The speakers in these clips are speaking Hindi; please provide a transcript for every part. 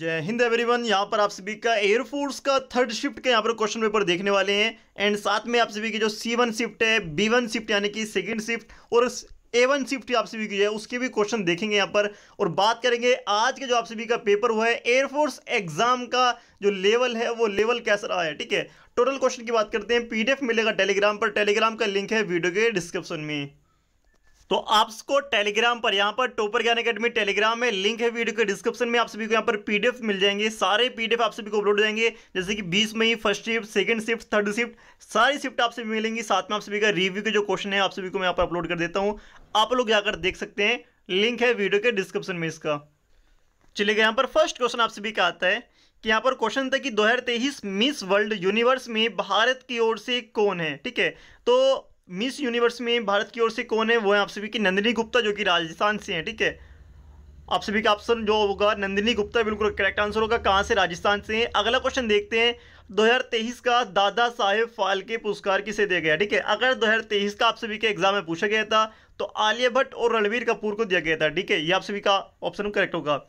जय हिंद एवरीवन यहाँ पर आप सभी का एयरफोर्स का थर्ड शिफ्ट के यहाँ पर क्वेश्चन पेपर देखने वाले हैं एंड साथ में आप सभी की जो सी वन शिफ्ट है बी वन शिफ्ट यानी कि सेकेंड शिफ्ट और ए वन शिफ्ट आप सभी की है उसके भी क्वेश्चन देखेंगे यहाँ पर और बात करेंगे आज के जो आप सभी का पेपर हुआ है एयरफोर्स एग्जाम का जो लेवल है वो लेवल कैसा रहा है ठीक है टोटल क्वेश्चन की बात करते हैं पीडीएफ मिलेगा टेलीग्राम पर टेलीग्राम का लिंक है वीडियो के डिस्क्रिप्शन में तो आपको टेलीग्राम पर यहाँ पर टोपर ज्ञान अकेडमी टेलीग्राम में लिंक है वीडियो के डिस्क्रिप्शन में आप सभी को यहाँ पर पीडीएफ मिल जाएंगे सारे पीडीएफ आप सभी को अपलोड हो जाएंगे जैसे कि बीस मई first shift second shift third shift सारी शिफ्ट आप सभी मिलेंगी साथ में आप सभी का रिव्यू के जो क्वेश्चन है आप सभी को मैं यहाँ पर अपलोड कर देता हूँ आप लोग जाकर देख सकते हैं लिंक है वीडियो के डिस्क्रिप्शन में इसका चलिए यहाँ पर फर्स्ट क्वेश्चन आप सभी का आता है कि यहाँ पर क्वेश्चन था कि दो मिस वर्ल्ड यूनिवर्स में भारत की ओर से कौन है ठीक है तो मिस यूनिवर्स में भारत की ओर से कौन है वो है आप सभी की नंदिनी गुप्ता जो कि राजस्थान से हैं ठीक है आप सभी का ऑप्शन जो होगा नंदिनी गुप्ता बिल्कुल करेक्ट आंसर होगा कहाँ से राजस्थान से हैं अगला क्वेश्चन देखते हैं 2023 का दादा साहेब फालके पुरस्कार किसे दिया गया ठीक है अगर 2023 का आप सभी के एग्जाम में पूछा गया था तो आलिया भट्ट और रणवीर कपूर को दिया गया था ठीक है ये आप सभी का ऑप्शन करेक्ट होगा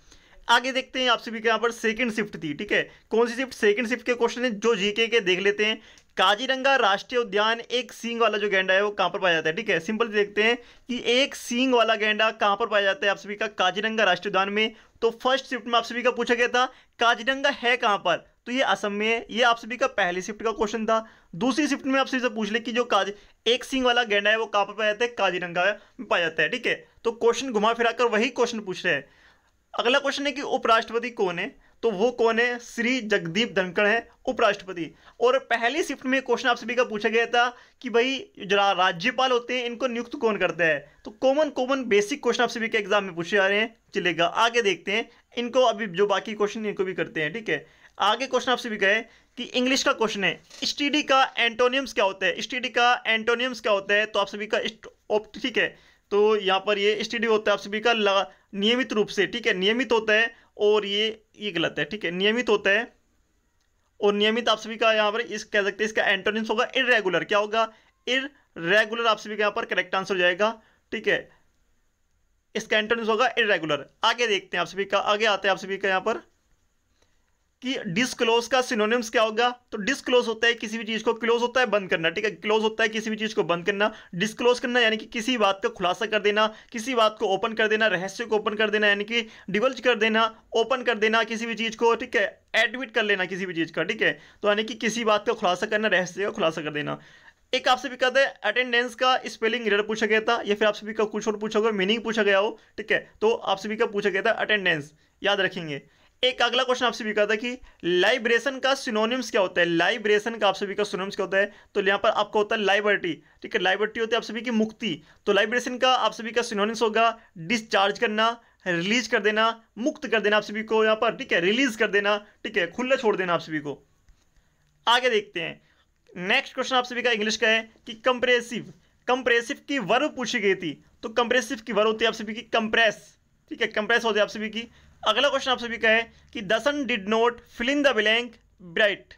आगे देखते हैं आप सभी के यहाँ पर सेकंड शिफ्ट थी ठीक है कौन सी शिफ्ट सेकंड शिफ्ट के क्वेश्चन है जो जीके के देख लेते हैं काजीरंगा राष्ट्रीय उद्यान एक सींग वाला जो गेंडा है वो कहाँ पर पाया जाता है ठीक है सिंपल देखते हैं कि एक सींग वाला गेंडा कहाँ पर पाया जाता है आप सभी का काजीरंगा राष्ट्रीय उद्यान में तो फर्स्ट शिफ्ट में आप सभी का पूछा गया था काजीरंगा है कहाँ पर तो ये असम में है ये आप सभी का पहली शिफ्ट का क्वेश्चन था दूसरी शिफ्ट में आप सभी से पूछ ले कि जो काज एक सिंग वाला गेंडा है वो कहाँ पर पाया जाता है काजीरंगा में पाया जाता है ठीक है तो क्वेश्चन घुमा फिरा वही क्वेश्चन पूछ रहे हैं अगला क्वेश्चन है कि उपराष्ट्रपति कौन है तो वो कौन है श्री जगदीप धनखड़ है उपराष्ट्रपति और पहली शिफ्ट में क्वेश्चन आप सभी का पूछा गया था कि भाई जरा राज्यपाल होते हैं इनको नियुक्त कौन करता है तो कॉमन कॉमन बेसिक क्वेश्चन आप सभी के एग्जाम में पूछे जा रहे हैं चलेगा आगे देखते हैं इनको अभी जो बाकी क्वेश्चन इनको भी करते हैं ठीक है आगे क्वेश्चन आप सभी कहे कि इंग्लिश का क्वेश्चन है स्टीडी का एंटोनियम्स क्या होता है स्टीडी का एंटोनियम्स क्या होता है तो आप सभी का ठीक है तो यहाँ पर ये स्टडी होता है आप सभी का नियमित रूप से ठीक है नियमित होता है और ये ये गलत है ठीक है नियमित होता है और नियमित आप सभी का यहाँ पर इस कह सकते हैं इसका एंटोनिम्स होगा इरेगुलर क्या होगा इरेगुलर आप सभी का यहाँ पर करेक्ट आंसर हो जाएगा ठीक है इसका एंटोनिम्स होगा इरेगुलर आगे देखते हैं आप सभी का आगे आते हैं आप सभी का यहाँ पर कि डिसक्लोज का सिनोनिम्स क्या होगा तो डिसक्लोज होता है किसी भी चीज़ को क्लोज होता है बंद करना ठीक है क्लोज होता है किसी भी चीज़ को बंद करना डिस्क्लोज करना यानी कि किसी बात का खुलासा कर देना किसी बात को ओपन कर देना रहस्य को ओपन कर देना यानी कि डिवल्ज कर देना ओपन कर देना किसी भी चीज़ को ठीक है एडमिट कर लेना किसी भी चीज़ का ठीक है तो यानी कि किसी बात का खुलासा करना रहस्य का खुलासा कर देना एक आपसे भी कहते हैं अटेंडेंस का स्पेलिंग रेड पूछा गया था या फिर आपसे भी कुछ और पूछा गया मीनिंग पूछा गया हो ठीक है तो आपसे भी क्या पूछा गया था अटेंडेंस याद रखेंगे एक अगला क्वेश्चन आपसे भी कहता है कि लाइब्रेशन का सिनोनिम्स क्या होता है लाइब्रेशन का आपसे भी का सिनोनिम्स क्या होता है तो यहाँ पर आपका होता है लाइबर्टी ठीक है लाइबर्टी होती है आप सभी की मुक्ति तो लाइब्रेशन का आप सभी का सिनोनिम्स होगा डिस्चार्ज करना रिलीज कर देना मुक्त कर देना आप सभी को यहाँ पर ठीक है रिलीज कर देना ठीक है खुला छोड़ देना आप सभी को आगे देखते हैं नेक्स्ट क्वेश्चन आप सभी का इंग्लिश का है कि कंप्रेसिव कंप्रेसिव की वर्ब पूछी गई थी तो कंप्रेसिव की वर्ब होती है आप सभी की कंप्रेस ठीक है कंप्रेस होती है आप सभी की अगला क्वेश्चन आप सभी का है कि the sun did not fill in the blank bright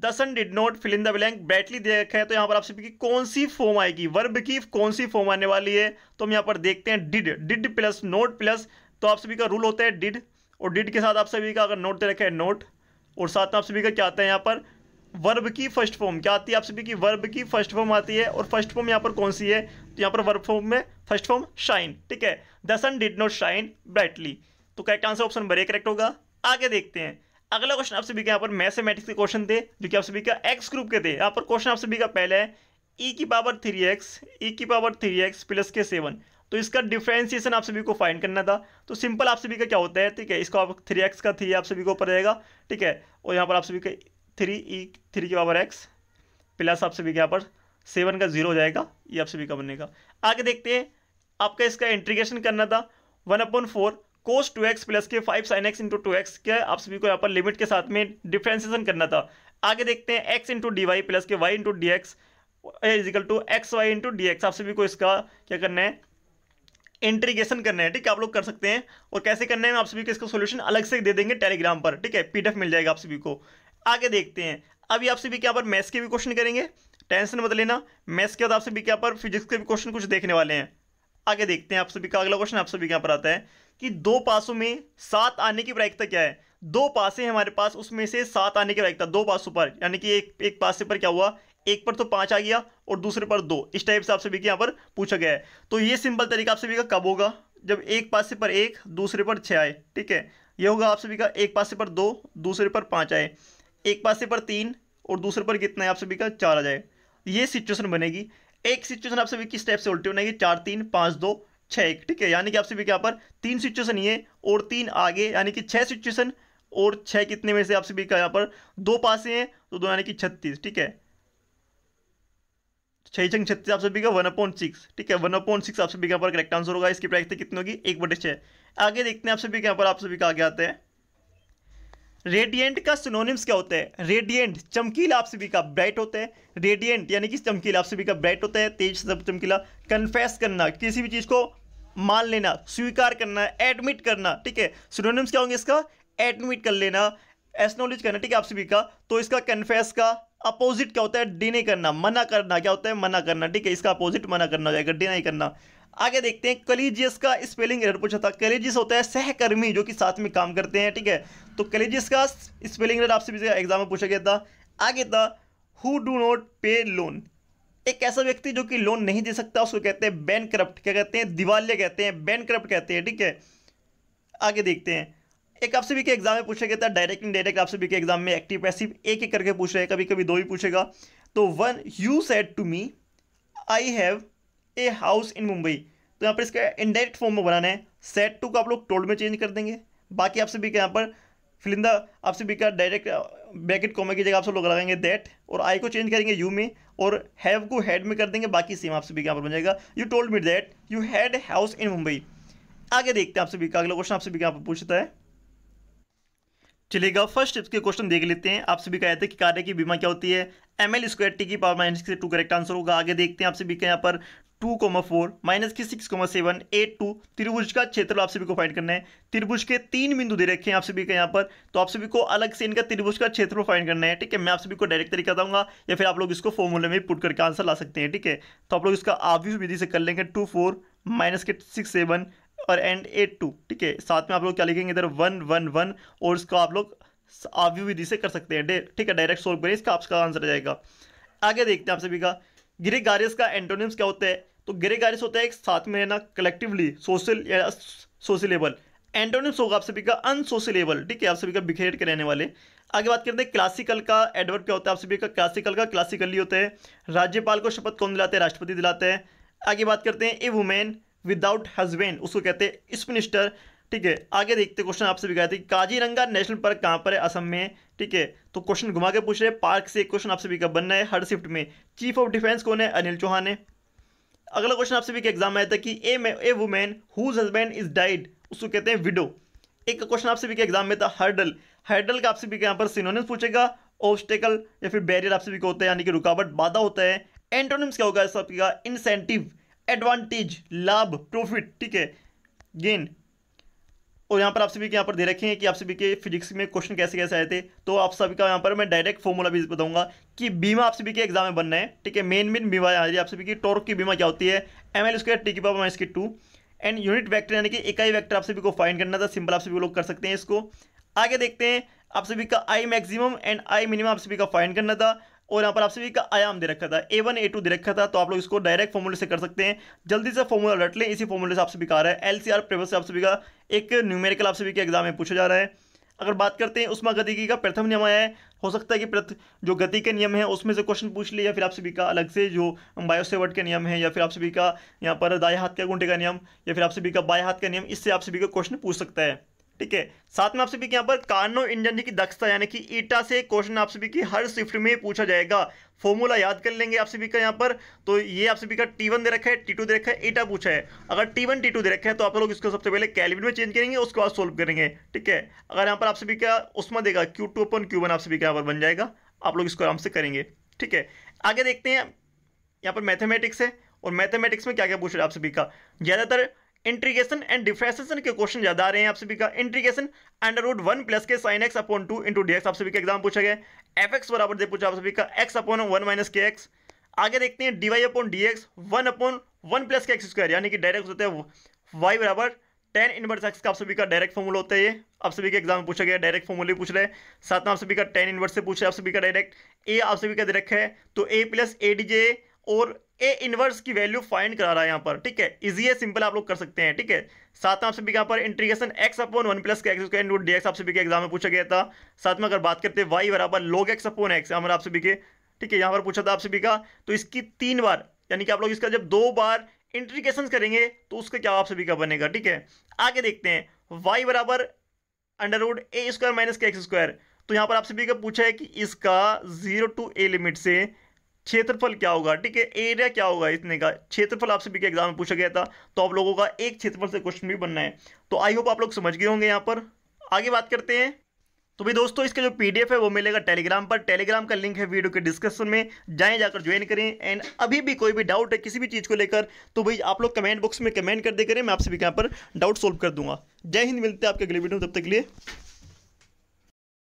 the sun did not fill in the blank brightly रखा है तो यहां पर आप सभी की कौन सी फॉर्म आएगी वर्ब की कौन सी फॉर्म आने वाली है तो हम यहां पर देखते हैं did did plus not plus तो आप सभी का रूल होता है डिड और डिड के साथ आप सभी का अगर नोट दे रखा है नोट और साथ में आप सभी का क्या आता है यहां पर वर्ब की फर्स्ट फॉर्म क्या आती है आप सभी की वर्ब की फर्स्ट फॉर्म आती है और फर्स्ट फॉर्म यहां पर कौन सी है तो यहां पर वर्ब फॉर्म में फर्स्ट फॉर्म शाइन ठीक है the sun did not shine brightly तो करेक्ट आंसर ऑप्शन बड़े करेक्ट होगा आगे देखते हैं अगला क्वेश्चन आप सभी का यहाँ पर मैथमेटिक्स के क्वेश्चन थे जो कि आप सभी का एक्स ग्रुप के थे यहाँ पर क्वेश्चन आप सभी का पहले है ई e की पावर थ्री एक्स ई की पावर थ्री एक्स प्लस के सेवन तो इसका डिफ्रेंसिएशन आप सभी को फाइंड करना था तो सिंपल आप सभी का क्या होता है ठीक है इसको आप थ्री एक्स का थ्री आप सभी को ऊपर रहेगा ठीक है और यहाँ पर आप सभी का थ्री ई थ्री की पावर एक्स प्लस आप सभी के यहाँ पर सेवन का जीरो हो जाएगा ये आप सभी का बनेगा आगे देखते हैं आपका इसका इंट्रीगेशन करना था one upon four cos two x plus के five sine x into two x के आप सभी को यहाँ पर लिमिट के साथ में डिफ्रेंसिएशन करना था आगे देखते हैं x into d y plus के y into d x equal two x y into d x आप सभी को इसका क्या करना है इंट्रीगेशन करना है ठीक है आप लोग कर सकते हैं और कैसे करना है आप सभी को इसका सोल्यूशन अलग से दे देंगे टेलीग्राम पर ठीक है पीडीएफ मिल जाएगा आप सभी को आगे देखते हैं अभी आप सभी क्या पर मैथ्स के भी क्वेश्चन करेंगे टेंशन मत लेना मैथ्स के बाद आप सभी क्या पर फिजिक्स के भी क्वेश्चन कुछ देखने वाले हैं आगे देखते हैं आप सभी का अगला क्वेश्चन आप सभी यहाँ पर आता है कि दो पासों में सात आने की प्रायिकता क्या है दो पासे हमारे पास उसमें से सात आने की प्रायिकता दो पासों पर यानी कि एक एक पासे पर क्या हुआ एक पर तो पांच आ गया और दूसरे पर दो इस टाइप से आप सभी के यहाँ पर पूछा गया है तो ये सिंपल तरीका आप सभी का कब होगा जब एक पासे पर एक दूसरे पर छः आए ठीक है यह होगा आप सभी का एक पासे पर दो दूसरे पर पाँच आए एक पासे पर तीन और दूसरे पर कितना है आप सभी का चार आ जाए ये सिचुएशन बनेगी एक सिचुएशन आप सभी की स्टेप से उल्टी बनाएगी चार तीन पाँच दो छः एक ठीक है यानी कि आप सभी के यहाँ पर तीन सिचुएशन ये और तीन आगे यानी कि छः सिचुएशन और छः कितने में से आप सभी का यहाँ पर दो पासे हैं तो दो यानी कि छत्तीस ठीक है छह छंग छत्तीस आप सभी का वन अपॉइंट सिक्स ठीक है वन अपॉइंट सिक्स आप सभी के यहाँ पर करेक्ट आंसर होगा इसकी प्राइस कितनी होगी एक बटे छः आगे देखते हैं आप सभी के यहाँ पर आप सभी का आगे आते हैं रेडिएंट का सिनोनिम्स क्या होता है रेडिएंट चमकीला आप सभी का ब्राइट होता है रेडिएंट यानी कि चमकीला आप सभी का ब्राइट होता है तेज सब चमकीला कन्फेस करना किसी भी चीज़ को मान लेना स्वीकार करना एडमिट करना ठीक है सिनोनिम्स क्या होंगे इसका एडमिट कर लेना एसनोलेज करना ठीक है आप सभी का तो इसका कन्फेस का अपोजिट क्या होता है डिने करना मना करना क्या होता है मना करना ठीक है इसका अपोजिट मना करना हो जाएगा डिनाई करना आगे देखते हैं कलीजियस का स्पेलिंग एरर पूछा था कलीजियस होता है सहकर्मी जो कि साथ में काम करते हैं ठीक है तो कलीजियस का स्पेलिंग एरर आपसे एग्जाम में पूछा गया था आगे था who do not pay loan एक ऐसा व्यक्ति जो कि लोन नहीं दे सकता उसको कहते हैं बैन करप्ट क्या कहते हैं दिवालिया कहते हैं बैन करप्ट कहते हैं ठीक है आगे देखते हैं एक आपसे भी के एग्जाम में पूछा गया था डायरेक्ट डायरेक्ट आपसे भी के एग्जाम में एक्टिव पैसिव एक एक करके पूछ रहे हैं कभी कभी दो ही पूछेगा तो when you said to me I have a house in Mumbai तो यहाँ पर इसका इनडायरेक्ट फॉर्म में बनाना है सेट टू को आप लोग टोल्ड में चेंज कर देंगे बाकी आपसे भी यहाँ पर फिलिंदा आपसे भी क्या डायरेक्ट ब्रैकेट कॉमे की जगह आप सब लोग लगाएंगे दैट और आई को चेंज करेंगे यू में और हैव को हैड में कर देंगे बाकी सेम आपसे भी यहाँ पर बन जाएगा you told me that you had house in Mumbai आगे देखते हैं आपसे भी का अगला क्वेश्चन आपसे भी यहाँ पर पूछता है चलेगा फर्स्ट स्टेप के क्वेश्चन देख लेते हैं आपसे भी कहते हैं कि कार्य की बीमा क्या होती है एम एल स्क्वायर टी की पावर माइनस से टू करेक्ट आंसर होगा आगे देखते हैं आपसे भी यहाँ पर टू कोमा फोर माइनस की six comma seven eight two त्रिभुज का क्षेत्रफल आप सभी को फाइंड करना है त्रिभुज के तीन बिंदु दे रखे हैं आप सभी के यहाँ पर तो आप सभी को अलग से इनका त्रिभुज का क्षेत्रफल फाइंड करना है ठीक है मैं आप सभी को डायरेक्ट तरीका दूंगा या फिर आप लोग इसको फॉर्मूले में पुट करके आंसर ला सकते हैं ठीक है तो आप लोग इसका आव्यूह विधि से कर लेंगे टू फोर माइनस के सिक्स सेवन और एंड एट टू ठीक है साथ में आप लोग क्या लिखेंगे इधर वन वन वन और इसको आप लोग आव्यूह विधि से कर सकते हैं ठीक है डायरेक्ट सोल्व करें इसका आपका आंसर आ जाएगा आगे देखते हैं आप सभी का ग्रेगारियस का एंटोनिम्स क्या होता है तो ग्रेगारियस होता है एक साथ में रहना कलेक्टिवली सोशल या सोशलेबल एंटोनिम्स होगा आप सभी का अनसोशलेबल ठीक है आप सभी का बिखेर के रहने वाले आगे बात करते हैं क्लासिकल का एडवर्ड क्या होता है आप सभी का क्लासिकल का क्लासिकली होता है राज्यपाल को शपथ कौन दिलाते हैं राष्ट्रपति दिलाते हैं आगे बात करते हैं ए वुमेन विदाउट हस्बैंड उसको कहते हैं स्पिनिस्टर ठीक है आगे देखते क्वेश्चन आपसे भी गया था कि काजीरंगा नेशनल पार्क कहाँ पर है असम में ठीक है तो क्वेश्चन घुमा के पूछ रहे हैं पार्क से क्वेश्चन आपसे भी कब बनना है हर शिफ्ट में चीफ ऑफ डिफेंस कौन है अनिल चौहान है अगला क्वेश्चन आपसे भी एग्जाम आया था कि a a woman whose husband is died उसको कहते हैं विडो एक क्वेश्चन आपसे भी एग्जाम में था हर्डल हर्डल का आपसे भी यहाँ पर सिनोनिम्स पूछेगा ऑब्स्टेकल या फिर बैरियर आपसे भी होता है यानी कि रुकावट बाधा होता है एंटोनिम्स क्या होगा सबका इंसेंटिव एडवांटेज लाभ प्रॉफिट ठीक है गेन और यहाँ पर आप सभी के यहाँ पर दे रखे हैं कि आप सभी के फिजिक्स में क्वेश्चन कैसे कैसे आए थे तो आप सभी का यहाँ पर मैं डायरेक्ट फॉर्मूला भी बताऊंगा कि बीमा आप सभी के एग्जाम में बनना है ठीक है मेन मेन बीमा आ रही आप सभी की टॉर्क की बीमा क्या होती है एम एल स्क्वायर टी की पावर माइनस की टू एंड यूनिट वैक्टर यानी कि इकाई वैक्टर आप सभी को फाइन करना था सिंपल आप सभी लोग कर सकते हैं इसको आगे देखते हैं आप सभी का I maximum and I minimum आप सभी का फाइन करना था और यहाँ पर आप सभी का आयाम दे रखा था ए वन ए टू दे रखा था तो आप लोग इसको डायरेक्ट फॉर्मूले से कर सकते हैं जल्दी से फॉर्मूला रट लें इसी फॉर्मूले से आप सभी का आ रहा है एल सी आर प्रेवस आप सभी का एक न्यूमेरिकल आप सभी के एग्जाम में पूछा जा रहा है अगर बात करते हैं उष्मा गति का प्रथम नियम आया है हो सकता है कि जो गति के नियम है उसमें से क्वेश्चन पूछ लिया या फिर आप सभी का अलग से जो बायोसेवर्ट के नियम है या फिर आप सभी का यहाँ पर दाएं हाथ के गुंडे का नियम या फिर आप सभी का बाया हाथ का नियम इससे आप सभी का क्वेश्चन पूछ सकता है ठीक है साथ में आपसे भी यहाँ पर कार्नो इंजन की दक्षता यानी कि ईटा से क्वेश्चन आपसे भी की हर शिफ्ट में पूछा जाएगा फॉर्मूला याद कर लेंगे आपसे भी का यहाँ पर तो ये आपसे भी का टी वन दे रखा है टी टू दे रखा है ईटा पूछा है अगर टी वन टी टू दे रखा है तो आप लोग इसको सबसे पहले कैलविन में चेंज करेंगे उसके बाद सोल्व करेंगे ठीक है अगर यहाँ पर आपसे भी क्या उसमें देगा क्यू टू अपन क्यू वन आपसे भी क्या यहाँ पर बन जाएगा आप लोग इसको आराम से करेंगे ठीक है आगे देखते हैं यहाँ पर मैथमेटिक्स है और मैथमेटिक्स में क्या क्या पूछ रहे हैं आप सभी का ज़्यादातर इंट्रीगेशन एंड डिफ्रेंसिएशन के क्वेश्चन ज्यादा आ रहे हैं आप सभी का integration under root one plus के sine x upon two into d x आप सभी का एग्जाम पूछा गया एफ एक्स बराबर दे पूछा आप सभी का एक्स अपॉन वन माइनस के एक्स आगे देखते हैं d y upon d x one upon one plus के एक्स स्क्वायर यानी कि डायरेक्ट होता है वाई बराबर टेन इनवर्स एक्स का आप सभी का डायरेक्ट फॉर्मूला होता है ये आप सभी के एग्जाम पूछा गया डायरेक्ट फॉर्मूला पूछ रहे साथ में आप सभी का टेन इनवर्स से पूछ रहे आप सभी का डायरेक्ट ए आप सभी का डायरेक्ट है तो ए प्लस ए डी जे और ए इनवर्स की वैल्यू फाइंड करा रहा है यहाँ पर ठीक है इजी है सिंपल आप लोग कर सकते हैं ठीक है साथ में आपसे भी यहाँ पर integration x upon one plus के x square root d x आपसे भी एग्जाम में पूछा गया था साथ में अगर बात करते हैं वाई बराबर लोग एक्स अपोन एक्स हमारे आपसे भी के ठीक है यहाँ पर पूछा था आपसे भी का तो इसकी तीन बार यानी कि आप लोग इसका जब दो बार इंट्रीगेशन करेंगे तो उसका क्या आपसे भी का बनेगा ठीक है आगे देखते हैं वाई बराबर under root a square minus के एक्स स्क्वायर तो यहाँ पर आपसे भी का पूछा है कि इसका जीरो टू ए लिमिट से क्षेत्रफल क्या होगा ठीक है एरिया क्या होगा इतने का क्षेत्रफल आपसे भी एग्जाम में पूछा गया था तो आप लोगों का एक क्षेत्रफल से क्वेश्चन भी बनना है तो आई होप आप लोग समझ गए होंगे यहाँ पर आगे बात करते हैं तो भाई दोस्तों इसका जो पीडीएफ है वो मिलेगा टेलीग्राम पर टेलीग्राम का लिंक है वीडियो के डिस्क्रिप्शन में जाएं जाकर ज्वाइन करें एंड अभी भी कोई भी डाउट है किसी भी चीज़ को लेकर तो भाई आप लोग कमेंट बॉक्स में कमेंट कर दे करें मैं आपसे भी यहाँ पर डाउट सॉल्व कर दूंगा जय हिंद मिलते हैं आपके अगले वीडियो तब तक के लिए